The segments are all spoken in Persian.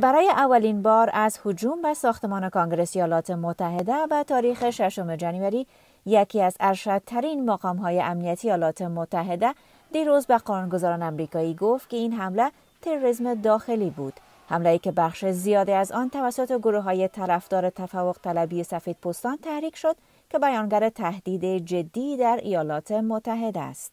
برای اولین بار از حجوم به ساختمان ایالات متحده و تاریخ ششم جنوری یکی از ارشدترین مقام های امنیتی ایالات متحده دیروز به قانونگذاران امریکایی گفت که این حمله تروریسم داخلی بود حمله ای که بخش زیادی از آن توسط گروه های طرفدار تفوق طلبی سفید پستان تحریک شد که بیانگر تهدید جدی در ایالات متحده است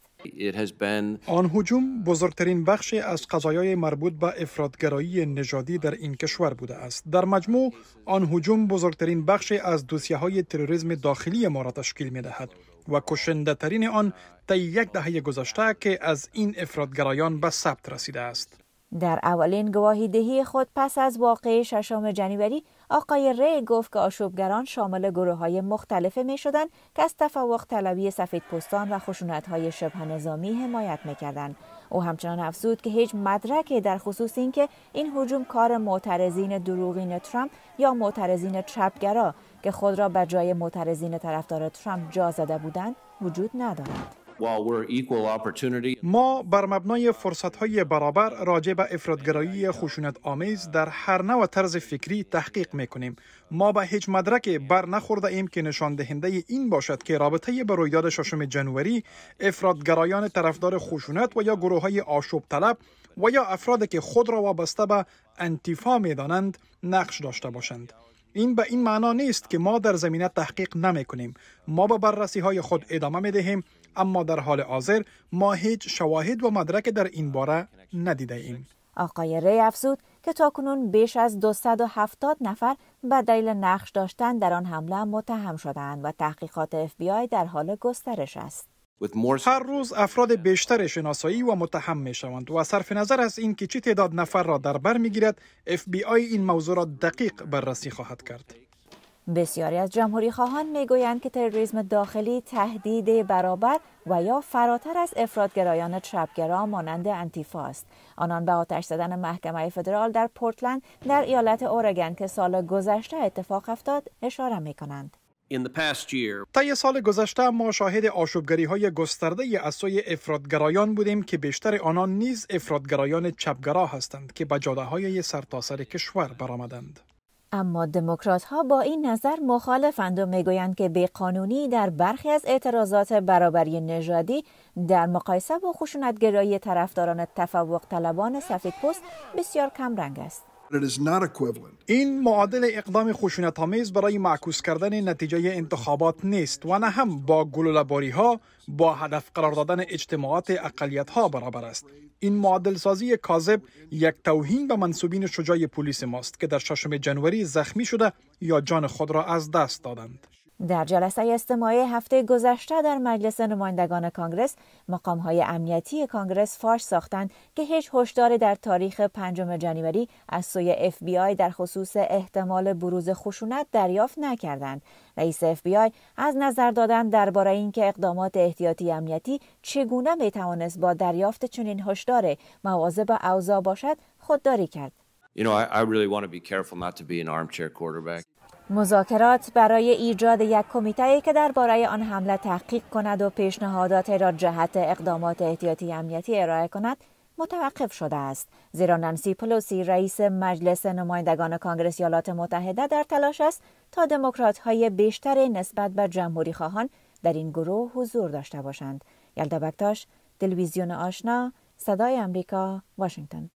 آن حجوم بزرگترین بخش از قضایای مربوط به افرادگرایی نژادی در این کشور بوده است در مجموع آن حجوم بزرگترین بخش از دوسیه های تروریسم داخلی ما را تشکیل می دهد و کشنده ترین آن طی یک دهه گذشته که از این افرادگرایان به ثبت رسیده است در اولین گواهی خود پس از واقعه ششم جنوری آقای ری گفت که آشوبگران شامل گروه های مختلفه می شدند که از تفوق طلبی سفید پستان و خشونت های شبه نظامی حمایت می کردن. او همچنان افزود که هیچ مدرکی در خصوص اینکه این هجوم کار معترضین دروغین ترامپ یا معترضین چپگرا که خود را بر جای معترضین طرفدار ترامپ جا زده بودند وجود ندارد. ما بر مبنای فرصت های برابر راجع به افرادگرایی خشونت آمیز در هر نوع طرز فکری تحقیق می کنیم. ما به هیچ مدرک بر نخورده ایم که نشان دهنده این باشد که رابطه به رویداد ششم جنوری افرادگرایان طرفدار خشونت و یا گروه های آشوب طلب و یا افرادی که خود را وابسته به انتیفا می دانند نقش داشته باشند. این به این معنا نیست که ما در زمینه تحقیق نمی کنیم. ما به بررسی های خود ادامه می دهیم اما در حال حاضر ما هیچ شواهد و مدرک در این باره ندیده ایم. آقای ری افزود که تاکنون بیش از 270 نفر به دلیل نقش داشتن در آن حمله متهم شدند و تحقیقات آی در حال گسترش است. هر روز افراد بیشتر شناسایی و متهم می شوند و صرف نظر از این که چه تعداد نفر را در بر می گیرد اف بی آی این موضوع را دقیق بررسی خواهد کرد. بسیاری از جمهوری خواهان گویند که تروریسم داخلی تهدید برابر و یا فراتر از افرادگرایان چپگرا مانند انتیفا است. آنان به آتش زدن محکمه فدرال در پورتلند در ایالت اورگان که سال گذشته اتفاق افتاد اشاره می کنند. طی سال گذشته ما شاهد آشوبگری های گسترده از سوی افرادگرایان بودیم که بیشتر آنان نیز افرادگرایان چپگرا هستند که به جاده های سرتاسر کشور برآمدند. اما دموکرات ها با این نظر مخالفند و میگویند که قانونی در برخی از اعتراضات برابری نژادی در مقایسه با خشونتگرایی طرفداران تفوق طلبان سفید پست بسیار کم رنگ است. این معادل اقدام خشونتآمیز برای معکوس کردن نتیجه انتخابات نیست و نه هم با گلولباری ها با هدف قرار دادن اجتماعات اقلیت ها برابر است این معادل سازی کاذب یک توهین به منصوبین شجای پلیس ماست که در ششم جنوری زخمی شده یا جان خود را از دست دادند در جلسه استماعی هفته گذشته در مجلس نمایندگان کانگرس های امنیتی کانگرس فاش ساختند که هیچ هشدار در تاریخ پنجم جنوری از سوی اف بی آی در خصوص احتمال بروز خشونت دریافت نکردند رئیس اف بی آی از نظر دادن درباره اینکه اقدامات احتیاطی امنیتی چگونه توانست با دریافت چنین هشدار مواظب اوضاع باشد خودداری کرد مذاکرات برای ایجاد یک کمیته که درباره آن حمله تحقیق کند و پیشنهادات را جهت اقدامات احتیاطی امنیتی ارائه کند متوقف شده است زیرا نانسی پلوسی رئیس مجلس نمایندگان کانگرس ایالات متحده در تلاش است تا دموکرات های بیشتری نسبت به جمهوری خواهان در این گروه حضور داشته باشند یلدا بکتاش تلویزیون آشنا صدای آمریکا، واشنگتن